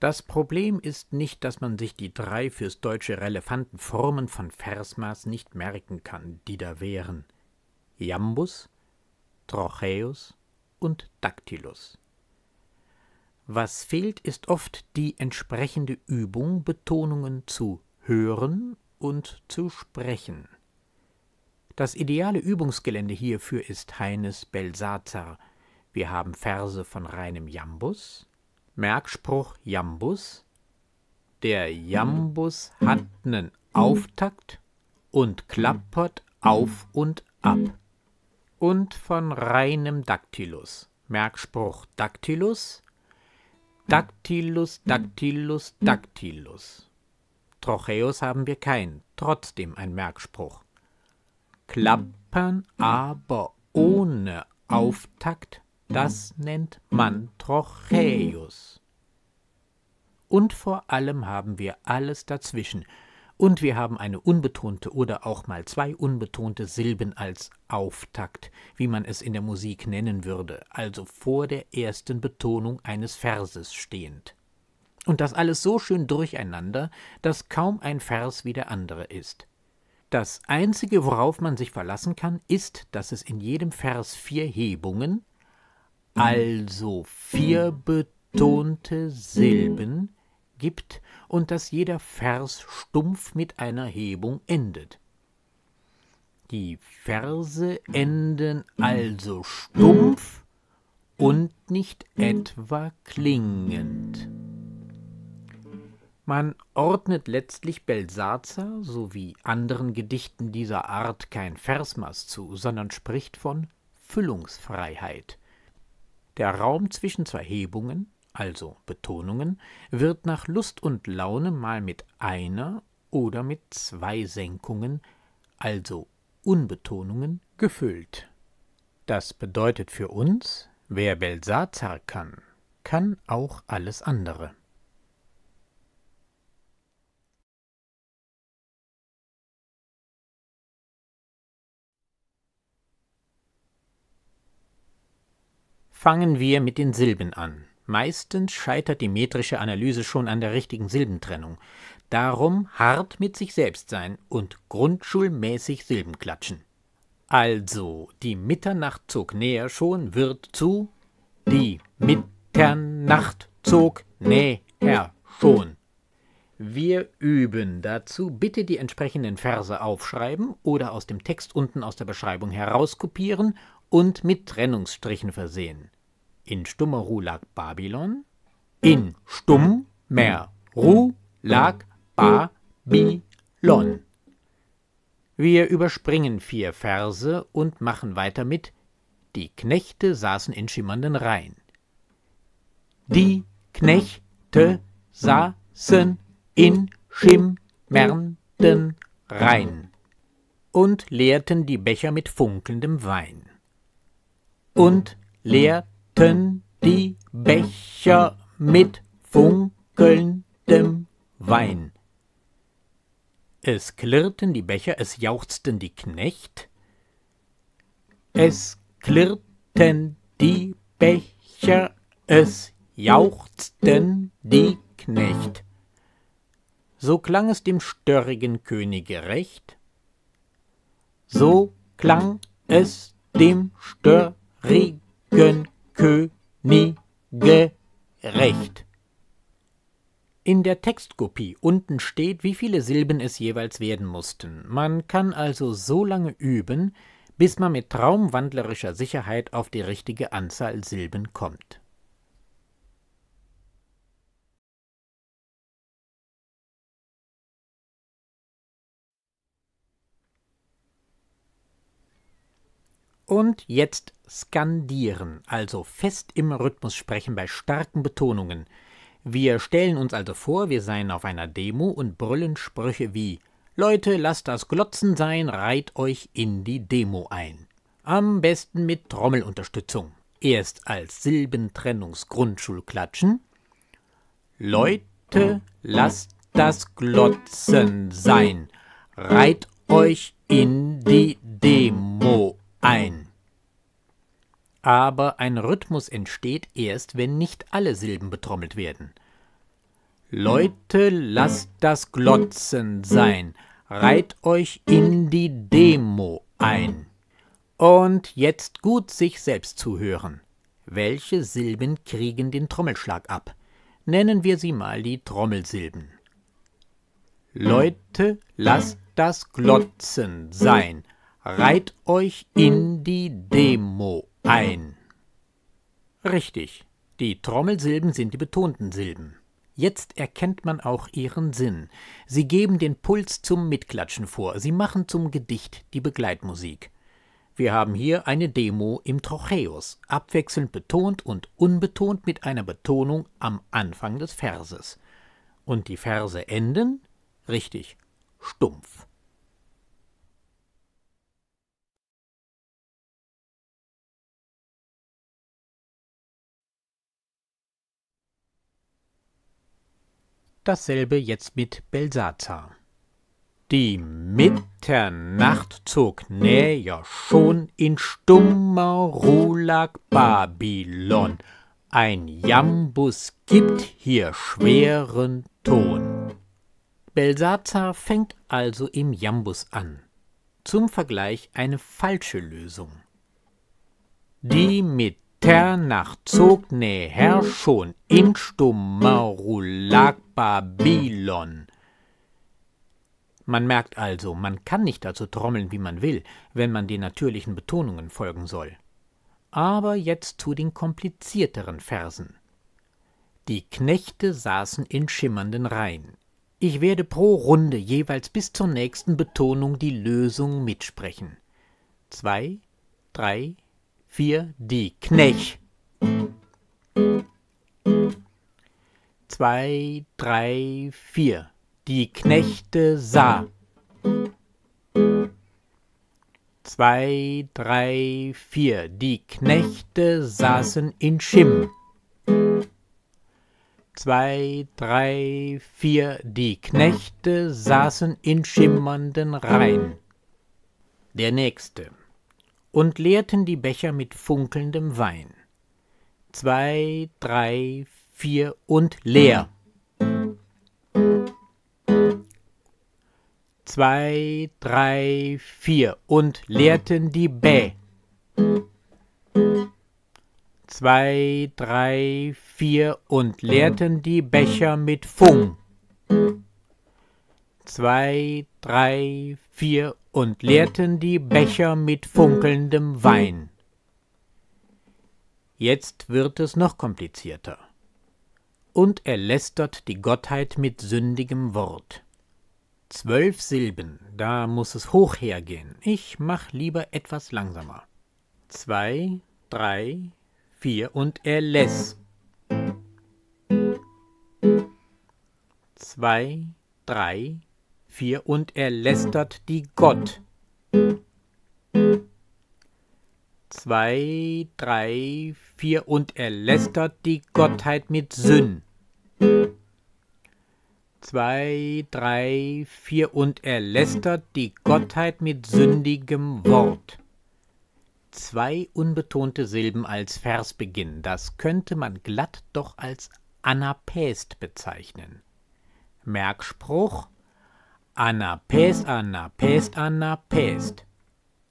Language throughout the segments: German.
Das Problem ist nicht, dass man sich die drei fürs Deutsche relevanten Formen von Versmaß nicht merken kann, die da wären. Jambus, Trocheus und Dactylus. Was fehlt, ist oft die entsprechende Übung, Betonungen zu hören und zu sprechen. Das ideale Übungsgelände hierfür ist Heines Belsazar. Wir haben Verse von reinem Jambus, Merkspruch Jambus. Der hm. Jambus hat hm. nen hm. Auftakt und klappert auf und ab. Und von reinem Dactylus. Merkspruch Dactylus. Dactylus, Dactylus, Dactylus. Trocheus haben wir keinen, trotzdem ein Merkspruch. Klappern aber ohne Auftakt das mhm. nennt mhm. man Trochäus. Mhm. Und vor allem haben wir alles dazwischen. Und wir haben eine unbetonte oder auch mal zwei unbetonte Silben als Auftakt, wie man es in der Musik nennen würde, also vor der ersten Betonung eines Verses stehend. Und das alles so schön durcheinander, dass kaum ein Vers wie der andere ist. Das Einzige, worauf man sich verlassen kann, ist, dass es in jedem Vers vier Hebungen, also vier betonte Silben gibt und dass jeder Vers stumpf mit einer Hebung endet. Die Verse enden also stumpf und nicht etwa klingend. Man ordnet letztlich Belsatzer sowie anderen Gedichten dieser Art kein Versmaß zu, sondern spricht von Füllungsfreiheit. Der Raum zwischen zwei Hebungen, also Betonungen, wird nach Lust und Laune mal mit einer oder mit zwei Senkungen, also Unbetonungen, gefüllt. Das bedeutet für uns, wer Belsazar kann, kann auch alles andere. Fangen wir mit den Silben an. Meistens scheitert die metrische Analyse schon an der richtigen Silbentrennung. Darum hart mit sich selbst sein und grundschulmäßig Silben klatschen. Also, die Mitternacht zog näher schon wird zu die Mitternacht zog näher schon. Wir üben dazu bitte die entsprechenden Verse aufschreiben oder aus dem Text unten aus der Beschreibung herauskopieren und mit Trennungsstrichen versehen. In stummer Stummeru lag Babylon, in stummer Stummeru lag Babylon. Wir überspringen vier Verse und machen weiter mit Die Knechte saßen in schimmernden Reihen. Die Knechte saßen in schimmernden Reihen und leerten die Becher mit funkelndem Wein und leerten die Becher mit funkelndem Wein. Es klirrten die Becher, es jauchzten die Knecht, es klirrten die Becher, es jauchzten die Knecht. So klang es dem störrigen Könige recht, so klang es dem störrigen Regenkönige recht. In der Textkopie unten steht, wie viele Silben es jeweils werden mussten. Man kann also so lange üben, bis man mit traumwandlerischer Sicherheit auf die richtige Anzahl Silben kommt. Und jetzt skandieren, also fest im Rhythmus sprechen bei starken Betonungen. Wir stellen uns also vor, wir seien auf einer Demo und brüllen Sprüche wie Leute, lasst das Glotzen sein, reiht euch in die Demo ein. Am besten mit Trommelunterstützung. Erst als Silbentrennungsgrundschulklatschen. Leute, lasst das Glotzen sein, reiht euch in die Demo ein ein. Aber ein Rhythmus entsteht erst, wenn nicht alle Silben betrommelt werden. Leute, lasst das Glotzen sein, reiht euch in die Demo ein. Und jetzt gut sich selbst zuhören. Welche Silben kriegen den Trommelschlag ab? Nennen wir sie mal die Trommelsilben. Leute, lasst das Glotzen sein, Reiht hm? euch in hm? die Demo ein. Richtig. Die Trommelsilben sind die betonten Silben. Jetzt erkennt man auch ihren Sinn. Sie geben den Puls zum Mitklatschen vor. Sie machen zum Gedicht die Begleitmusik. Wir haben hier eine Demo im Trocheus, abwechselnd betont und unbetont mit einer Betonung am Anfang des Verses. Und die Verse enden? Richtig, stumpf. dasselbe jetzt mit Belsazar. Die Mitternacht zog näher, schon in stummer Ruhe lag Babylon. Ein Jambus gibt hier schweren Ton. Belsazar fängt also im Jambus an. Zum Vergleich eine falsche Lösung. Die Mitternacht Ternach zog näher schon in Stummeru lag Babylon. Man merkt also, man kann nicht dazu trommeln, wie man will, wenn man den natürlichen Betonungen folgen soll. Aber jetzt zu den komplizierteren Versen. Die Knechte saßen in schimmernden Reihen. Ich werde pro Runde jeweils bis zur nächsten Betonung die Lösung mitsprechen. Zwei, drei, 4 die Knech. 2, 3, 4 die Knechte sah. 2, 3, 4 die Knechte saßen in Schimm. 2, 3, 4 die Knechte saßen in schimmernden Rhein. Der nächste und leerten die Becher mit funkelndem Wein. Zwei, drei, vier und leer. Zwei, drei, vier und leerten die Bä. Zwei, drei, vier und leerten die Becher mit Fung zwei, drei, vier und leerten die Becher mit funkelndem Wein. Jetzt wird es noch komplizierter. Und er lästert die Gottheit mit sündigem Wort. Zwölf Silben, da muss es hoch hergehen. Ich mach lieber etwas langsamer. Zwei, drei, vier und er lässt. Zwei, drei, vier. 4 und er lästert die Gott. 2, 3, 4 und er lästert die Gottheit mit Sünn. 2, 3, 4 und er lästert die Gottheit mit sündigem Wort. Zwei unbetonte Silben als Versbeginn, das könnte man glatt doch als Anapäst bezeichnen. Merkspruch Anna Päst, Anna Päst, Anna Päst.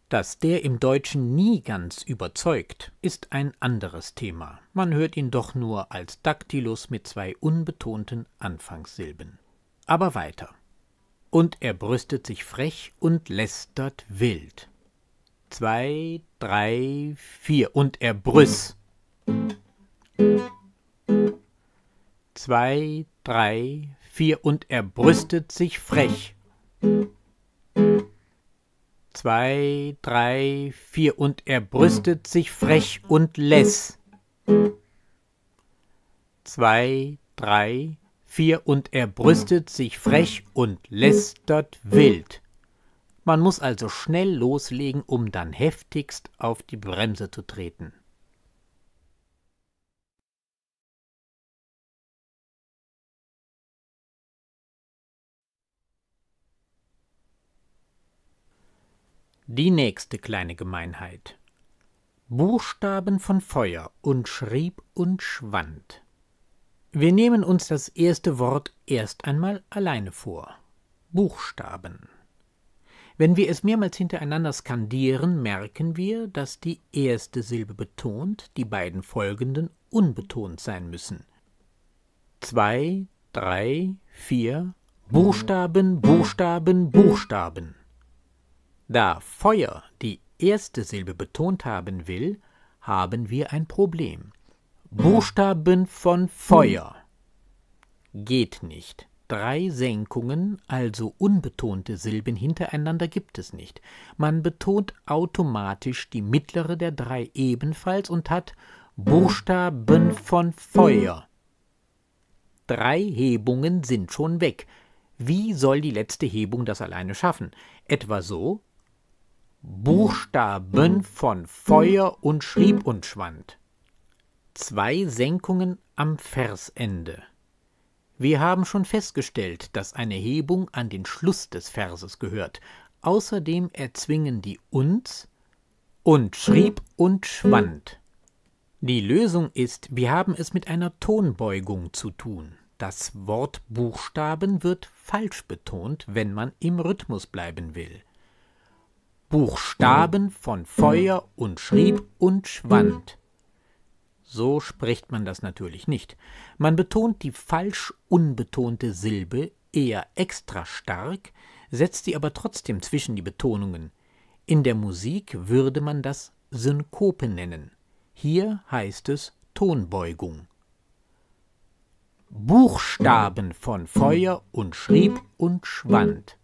Dass der im Deutschen nie ganz überzeugt, ist ein anderes Thema. Man hört ihn doch nur als Daktylus mit zwei unbetonten Anfangssilben. Aber weiter. Und er brüstet sich frech und lästert wild. Zwei, drei, vier. Und er brüss. Zwei, drei, vier und er brüstet sich frech. Zwei, drei, vier und er brüstet sich frech und läss. Zwei, drei, vier und er brüstet sich frech und lästert wild. Man muss also schnell loslegen, um dann heftigst auf die Bremse zu treten. Die nächste kleine Gemeinheit. Buchstaben von Feuer und schrieb und schwand. Wir nehmen uns das erste Wort erst einmal alleine vor. Buchstaben. Wenn wir es mehrmals hintereinander skandieren, merken wir, dass die erste Silbe betont, die beiden folgenden unbetont sein müssen. Zwei, drei, vier. Buchstaben, Buchstaben, Buchstaben. Da Feuer die erste Silbe betont haben will, haben wir ein Problem. Buchstaben von Feuer geht nicht. Drei Senkungen, also unbetonte Silben hintereinander gibt es nicht. Man betont automatisch die mittlere der drei ebenfalls und hat Buchstaben von Feuer. Drei Hebungen sind schon weg. Wie soll die letzte Hebung das alleine schaffen? Etwa so, Buchstaben mhm. von Feuer und schrieb und schwand. Zwei Senkungen am Versende. Wir haben schon festgestellt, dass eine Hebung an den Schluss des Verses gehört. Außerdem erzwingen die uns und schrieb mhm. und mhm. schwand. Die Lösung ist, wir haben es mit einer Tonbeugung zu tun. Das Wort Buchstaben wird falsch betont, wenn man im Rhythmus bleiben will. Buchstaben von Feuer und schrieb und schwand. So spricht man das natürlich nicht. Man betont die falsch unbetonte Silbe eher extra stark, setzt sie aber trotzdem zwischen die Betonungen. In der Musik würde man das Synkope nennen. Hier heißt es Tonbeugung. Buchstaben von Feuer und schrieb und schwand.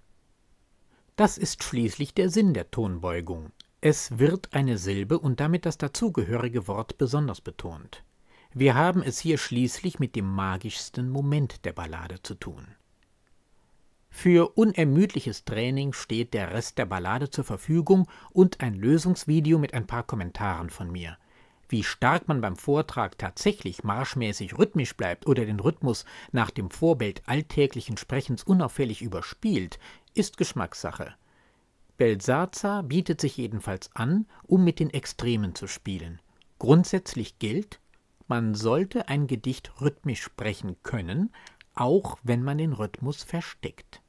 Das ist schließlich der Sinn der Tonbeugung. Es wird eine Silbe und damit das dazugehörige Wort besonders betont. Wir haben es hier schließlich mit dem magischsten Moment der Ballade zu tun. Für unermüdliches Training steht der Rest der Ballade zur Verfügung und ein Lösungsvideo mit ein paar Kommentaren von mir. Wie stark man beim Vortrag tatsächlich marschmäßig rhythmisch bleibt oder den Rhythmus nach dem Vorbild alltäglichen Sprechens unauffällig überspielt, ist Geschmackssache. Belsazar bietet sich jedenfalls an, um mit den Extremen zu spielen. Grundsätzlich gilt, man sollte ein Gedicht rhythmisch sprechen können, auch wenn man den Rhythmus versteckt.